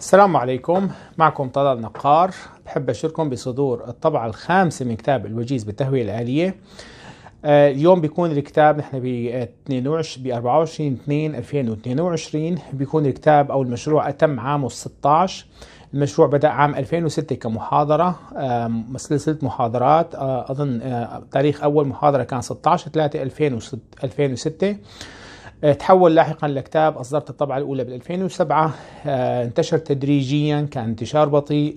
السلام عليكم معكم طلال نقار بحب أشركم بصدور الطبعة الخامسة من كتاب الوجيز بالتهوية الآلية آه، اليوم بيكون الكتاب نحن ب 22 ب 24 2 2022 بيكون الكتاب او المشروع اتم عامه 16 المشروع بدا عام 2006 كمحاضره آه، سلسله محاضرات آه، اظن تاريخ اول محاضره كان 16 3 2006 آه، تحول لاحقا لكتاب أصدرت الطبعة الأولى بال 2007 آه، انتشر تدريجيا كان انتشار بطيء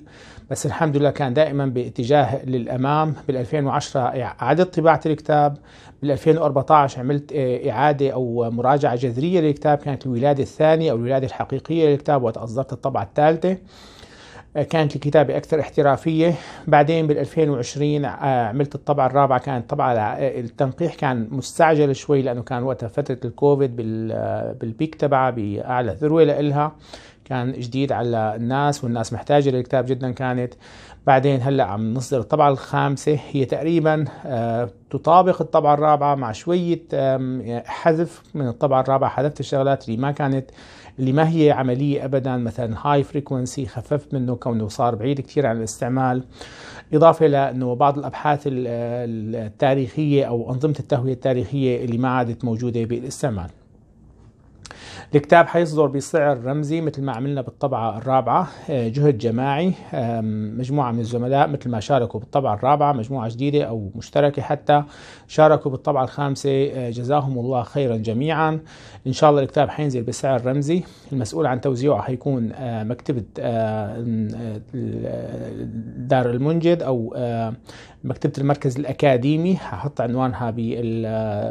بس الحمد لله كان دائما باتجاه للأمام بال 2010 أعدت طباعة الكتاب بال 2014 عملت آه، إعادة أو مراجعة جذرية للكتاب كانت الولادة الثانية أو الولادة الحقيقية للكتاب وقت اصدرت الطبعة الثالثة كانت الكتابة أكثر احترافية بعدين بال2020 عملت آه، الطبعة الرابعة كانت طبعة التنقيح كان مستعجل شوي لأنه كان وقتها فترة الكوفيد آه، بالبيك تبعها بأعلى ذروة لإلها كان جديد على الناس والناس محتاجه للكتاب جدا كانت بعدين هلا عم نصدر الطبعه الخامسه هي تقريبا آه، تطابق الطبعه الرابعه مع شويه حذف من الطبعه الرابعه حذفت الشغلات اللي ما كانت اللي ما هي عمليه ابدا مثلا هاي فريكونسي خففت منه كونه صار بعيد كثير عن الاستعمال اضافه لانه بعض الابحاث التاريخيه او انظمه التهويه التاريخيه اللي ما عادت موجوده بالاستعمال الكتاب حيصدر بسعر رمزي مثل ما عملنا بالطبعة الرابعة آه، جهد جماعي مجموعة من الزملاء مثل ما شاركوا بالطبعة الرابعة مجموعة جديدة أو مشتركة حتى شاركوا بالطبعة الخامسة آه، جزاهم الله خيرا جميعا إن شاء الله الكتاب حينزل بسعر رمزي المسؤول عن توزيعه حيكون آه، مكتبة دار المنجد أو مكتبة المركز الأكاديمي ححط عنوانها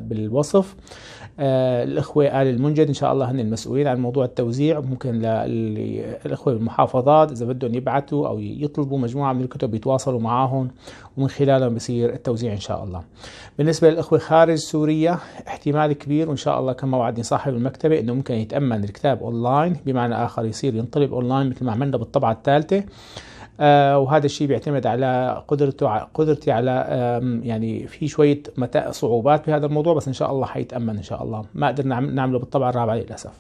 بالوصف آه، الاخوه ال المنجد ان شاء الله هن المسؤولين عن موضوع التوزيع ممكن للاخوه بالمحافظات اذا بدهم يبعثوا او يطلبوا مجموعه من الكتب يتواصلوا معهم ومن خلالهم بصير التوزيع ان شاء الله بالنسبه للاخوه خارج سوريا احتمال كبير وان شاء الله كما وعدني صاحب المكتبه انه ممكن يتامن الكتاب اونلاين بمعنى اخر يصير ينطلب اونلاين مثل ما عملنا بالطبعه الثالثه آه، وهذا الشيء بيعتمد على قدرته قدرتي على يعني في شويه متاع صعوبات بهذا الموضوع بس ان شاء الله حيتامن ان شاء الله ما قدرنا نعم- نعمله بالطبع الرابع للاسف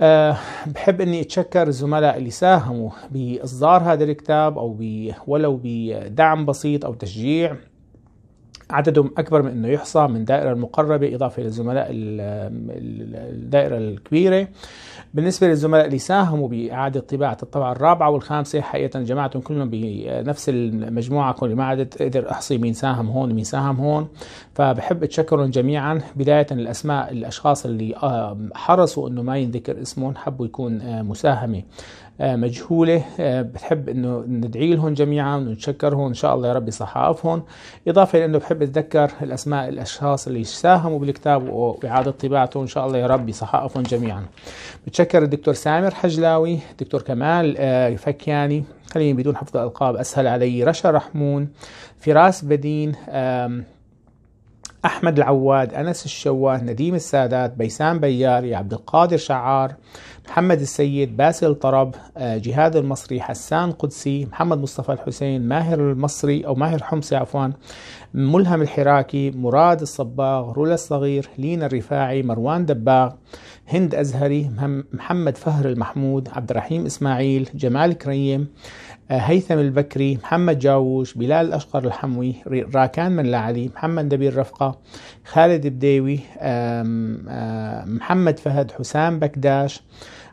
آه، بحب اني اتشكر الزملاء اللي ساهموا باصدار هذا الكتاب او ولو بدعم بسيط او تشجيع عددهم أكبر من أنه يحصى من دائرة المقربة إضافة للزملاء الدائرة الكبيرة بالنسبة للزملاء اللي ساهموا بإعادة طباعة الطبعة الرابعة والخامسة حقيقة جمعتهم كلهم بنفس المجموعة كل ما عدت اقدر أحصي مين ساهم هون ومين ساهم هون فبحب أتشكرهم جميعا بداية الأسماء الأشخاص اللي آه، حرصوا أنه ما ينذكر اسمهم حبوا يكون آه، مساهمة آه، مجهولة بتحب أنه ندعي لهم جميعا ونتشكرهم إن شاء الله يا رب يصحافهم إضافة لأنه بحب بتذكر الأسماء الأشخاص اللي ساهموا بالكتاب وإعادة طباعته إن شاء الله يا رب يصححهم جميعا بتشكر الدكتور سامر حجلاوي دكتور كمال آه، فكياني خليني بدون حفظ الألقاب أسهل علي رشا رحمون فراس بدين أحمد العواد أنس الشواه نديم السادات بيسان بياري عبد القادر شعار محمد السيد باسل طرب آه، جهاد المصري حسان قدسي محمد مصطفى الحسين ماهر المصري أو ماهر حمصي عفوا ملهم الحراكي مراد الصباغ رولا الصغير لينا الرفاعي مروان دباغ هند أزهري محمد فهر المحمود عبد الرحيم إسماعيل جمال كريم آه، هيثم البكري محمد جاووش بلال الأشقر الحموي راكان من علي محمد دبير رفقة خالد بديوي محمد فهد حسام بكداش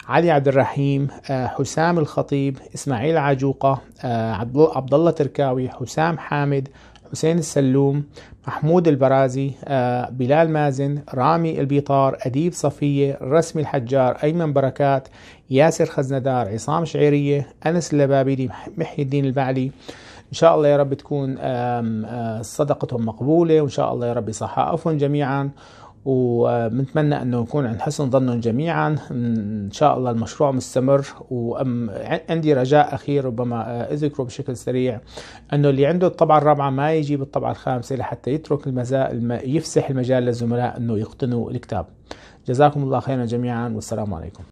علي عبد الرحيم آه، حسام الخطيب اسماعيل عجوقه آه، عبد الله تركاوي حسام حامد حسين السلوم محمود البرازي آه، بلال مازن رامي البيطار أديب صفية رسمي الحجار أيمن بركات ياسر خزندار عصام شعيرية أنس اللبابيدي محي الدين البعلي ان شاء الله يا رب تكون صدقتهم مقبوله وان شاء الله يا رب يصحى عفوا جميعا ونتمنى انه نكون عند حسن ظنهم جميعا ان شاء الله المشروع مستمر وعندي رجاء اخير ربما اذكره بشكل سريع انه اللي عنده الطبعه الرابعه ما يجيب الطبعه الخامسه لحتى يترك المزال يفسح المجال للزملاء انه يقتنوا الكتاب جزاكم الله خيرا جميعا والسلام عليكم